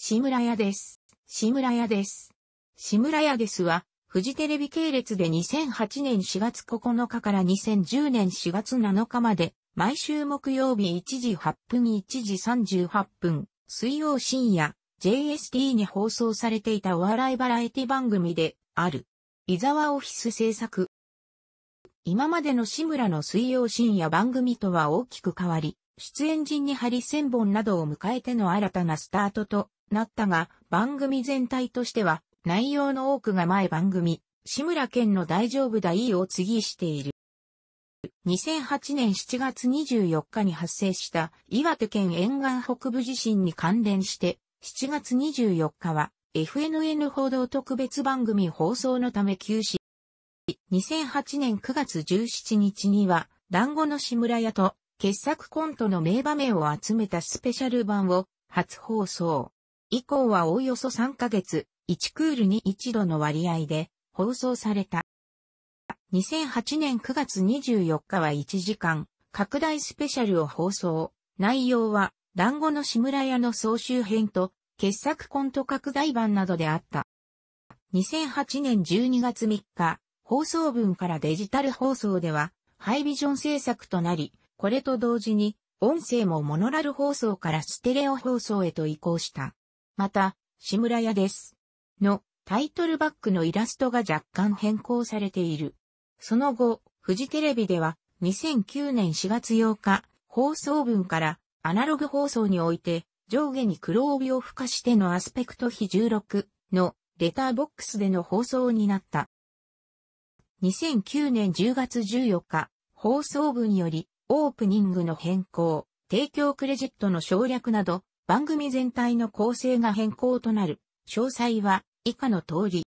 志村屋です。志村屋です。志村屋ですは、フジテレビ系列で2008年4月9日から2010年4月7日まで、毎週木曜日1時8分1時38分、水曜深夜、JST に放送されていたお笑いバラエティ番組で、ある。伊沢オフィス制作。今までの志村の水曜深夜番組とは大きく変わり、出演陣にハリセンボンなどを迎えての新たなスタートとなったが、番組全体としては、内容の多くが前番組、志村県の大丈夫だいいを次している。2008年7月24日に発生した岩手県沿岸北部地震に関連して、7月24日は FNN 報道特別番組放送のため休止。2008年9月17日には、団子の志村屋と傑作コントの名場面を集めたスペシャル版を初放送。以降はおおよそ3ヶ月、1クールに一度の割合で放送された。2008年9月24日は1時間、拡大スペシャルを放送。内容は、団子の志村屋の総集編と、傑作コント拡大版などであった。2008年12月3日、放送分からデジタル放送では、ハイビジョン制作となり、これと同時に、音声もモノラル放送からステレオ放送へと移行した。また、志村屋です。のタイトルバックのイラストが若干変更されている。その後、フジテレビでは2009年4月8日、放送分からアナログ放送において上下に黒帯を付加してのアスペクト比16のレターボックスでの放送になった。2009年10月14日、放送分よりオープニングの変更、提供クレジットの省略など、番組全体の構成が変更となる。詳細は以下の通り。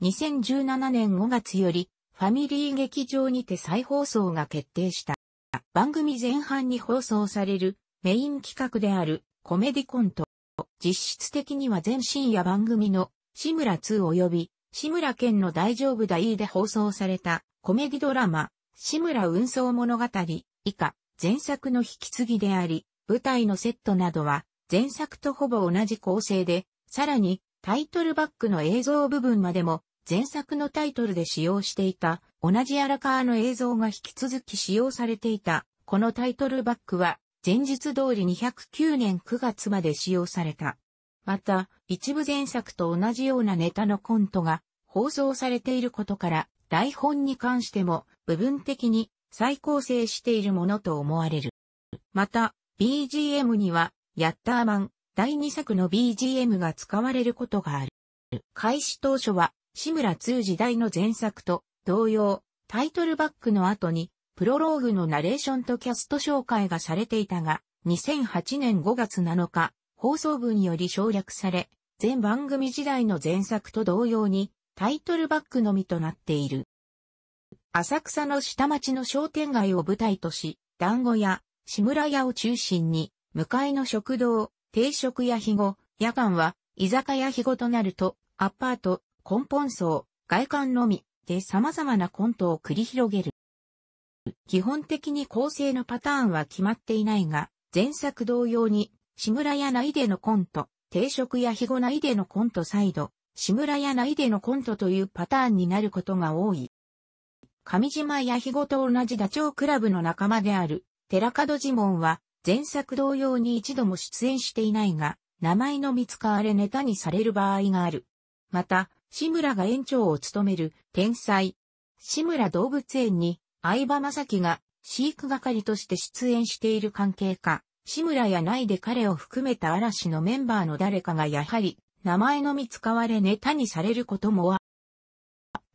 2017年5月より、ファミリー劇場にて再放送が決定した。番組前半に放送されるメイン企画であるコメディコント。実質的には全深夜番組の志村2及び志村県の大丈夫だいいで放送されたコメディドラマ志村運送物語以下前作の引き継ぎであり、舞台のセットなどは前作とほぼ同じ構成で、さらにタイトルバックの映像部分までも前作のタイトルで使用していた同じ荒川の映像が引き続き使用されていたこのタイトルバックは前日通り209年9月まで使用された。また、一部前作と同じようなネタのコントが放送されていることから、台本に関しても部分的に再構成しているものと思われる。また、BGM には、ヤッターマン第2作の BGM が使われることがある。開始当初は、志村通時代の前作と同様、タイトルバックの後に、プロローグのナレーションとキャスト紹介がされていたが、2008年5月7日、放送部により省略され、全番組時代の前作と同様に、タイトルバックのみとなっている。浅草の下町の商店街を舞台とし、団子屋、志村屋を中心に、向かいの食堂、定食や肥後、夜間は、居酒屋日後となると、アパート、根本層、外観のみ、で様々なコントを繰り広げる。基本的に構成のパターンは決まっていないが、前作同様に、志村屋内でのコント、定食やご後内でのコントサイド、志村や内でのコントというパターンになることが多い。上島や日ごと同じダチョウクラブの仲間である、寺門ジモンは、前作同様に一度も出演していないが、名前の見つかわれネタにされる場合がある。また、志村が園長を務める、天才。志村動物園に、相葉正樹が、飼育係として出演している関係か、志村や内で彼を含めた嵐のメンバーの誰かがやはり、名前のみ使われネタにされることもあ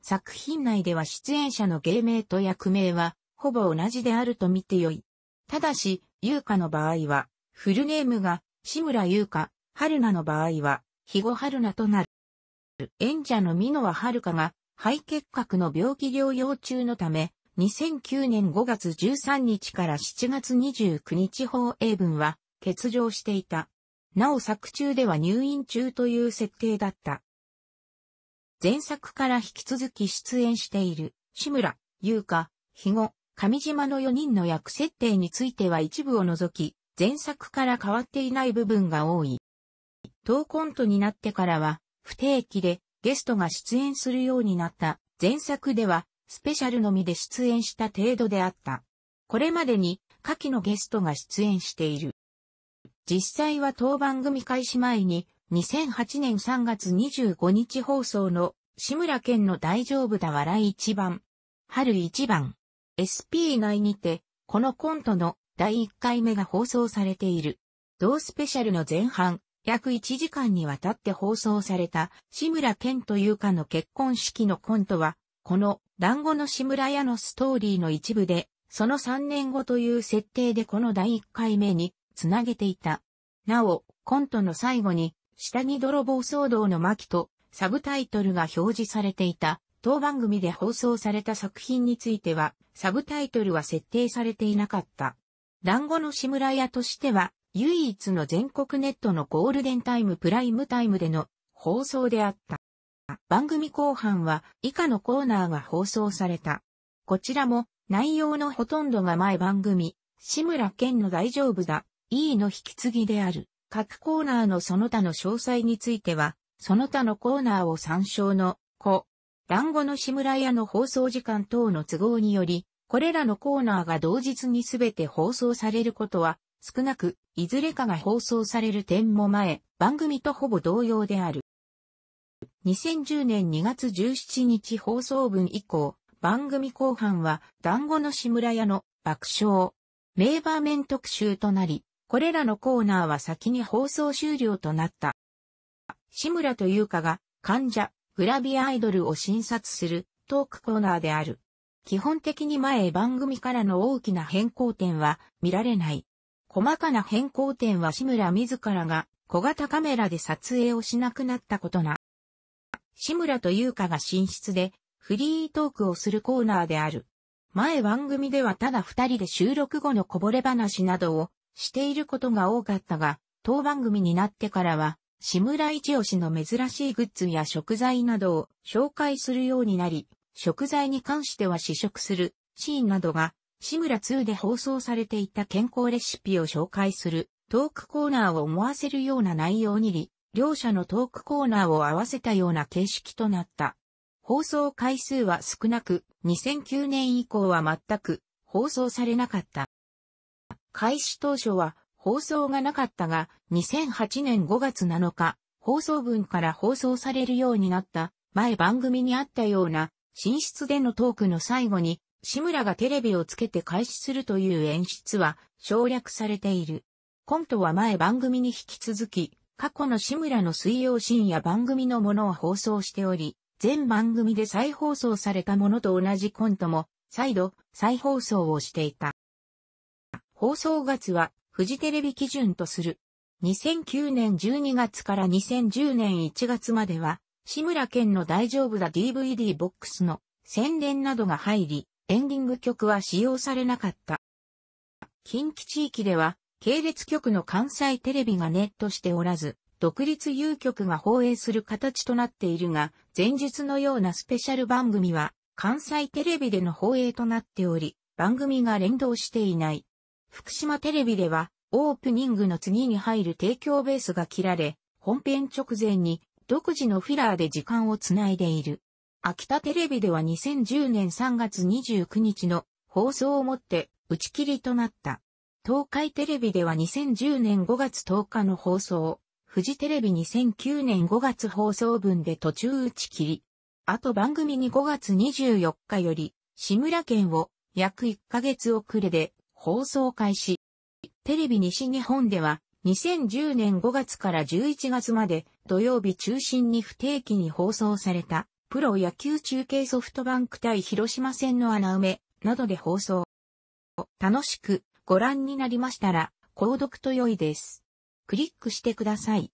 作品内では出演者の芸名と役名は、ほぼ同じであると見てよい。ただし、優香の場合は、フルネームが、志村優香、春菜の場合は、肥後春菜となる。演者の美濃は春香が、肺結核の病気療養中のため、2009年5月13日から7月29日放映分は欠場していた。なお作中では入院中という設定だった。前作から引き続き出演している、志村、優香、肥後、上島の4人の役設定については一部を除き、前作から変わっていない部分が多い。当コントになってからは、不定期でゲストが出演するようになった前作では、スペシャルのみで出演した程度であった。これまでに、下記のゲストが出演している。実際は当番組開始前に、2008年3月25日放送の、志村県の大丈夫だ笑い一番。春一番。SP 内にて、このコントの第1回目が放送されている。同スペシャルの前半、約1時間にわたって放送された志村健というかの結婚式のコントは、この団子の志村屋のストーリーの一部で、その3年後という設定でこの第1回目につなげていた。なお、コントの最後に、下着泥棒騒動の巻と、サブタイトルが表示されていた、当番組で放送された作品については、サブタイトルは設定されていなかった。団子の志村屋としては、唯一の全国ネットのゴールデンタイムプライムタイムでの放送であった。番組後半は以下のコーナーが放送された。こちらも内容のほとんどが前番組、志村県の大丈夫だ、E の引き継ぎである。各コーナーのその他の詳細については、その他のコーナーを参照の、子、団子の志村屋の放送時間等の都合により、これらのコーナーが同日にすべて放送されることは、少なく、いずれかが放送される点も前、番組とほぼ同様である。2010年2月17日放送分以降、番組後半は、団子の志村屋の爆笑、名場面特集となり、これらのコーナーは先に放送終了となった。志村というかが患者、グラビアアイドルを診察するトークコーナーである。基本的に前番組からの大きな変更点は見られない。細かな変更点は志村自らが小型カメラで撮影をしなくなったことな。志村と優香が寝室でフリートークをするコーナーである。前番組ではただ二人で収録後のこぼれ話などをしていることが多かったが、当番組になってからは、志村一押しの珍しいグッズや食材などを紹介するようになり、食材に関しては試食するシーンなどが、志村2で放送されていた健康レシピを紹介するトークコーナーを思わせるような内容にり、両者のトークコーナーを合わせたような形式となった。放送回数は少なく、2009年以降は全く放送されなかった。開始当初は放送がなかったが、2008年5月7日、放送分から放送されるようになった、前番組にあったような、寝室でのトークの最後に、志村がテレビをつけて開始するという演出は省略されている。コントは前番組に引き続き、過去の志村の水曜深夜番組のものを放送しており、全番組で再放送されたものと同じコントも、再度、再放送をしていた。放送月は、フジテレビ基準とする。2009年12月から2010年1月までは、志村けんの大丈夫だ DVD ボックスの宣伝などが入り、エンディング曲は使用されなかった。近畿地域では、系列局の関西テレビがネットしておらず、独立有局が放映する形となっているが、前述のようなスペシャル番組は、関西テレビでの放映となっており、番組が連動していない。福島テレビでは、オープニングの次に入る提供ベースが切られ、本編直前に独自のフィラーで時間をつないでいる。秋田テレビでは2010年3月29日の放送をもって打ち切りとなった。東海テレビでは2010年5月10日の放送、富士テレビ2009年5月放送分で途中打ち切り。あと番組に5月24日より、志村県を約1ヶ月遅れで放送開始。テレビ西日本では2010年5月から11月まで土曜日中心に不定期に放送されたプロ野球中継ソフトバンク対広島戦の穴埋めなどで放送。楽しくご覧になりましたら購読と良いです。クリックしてください。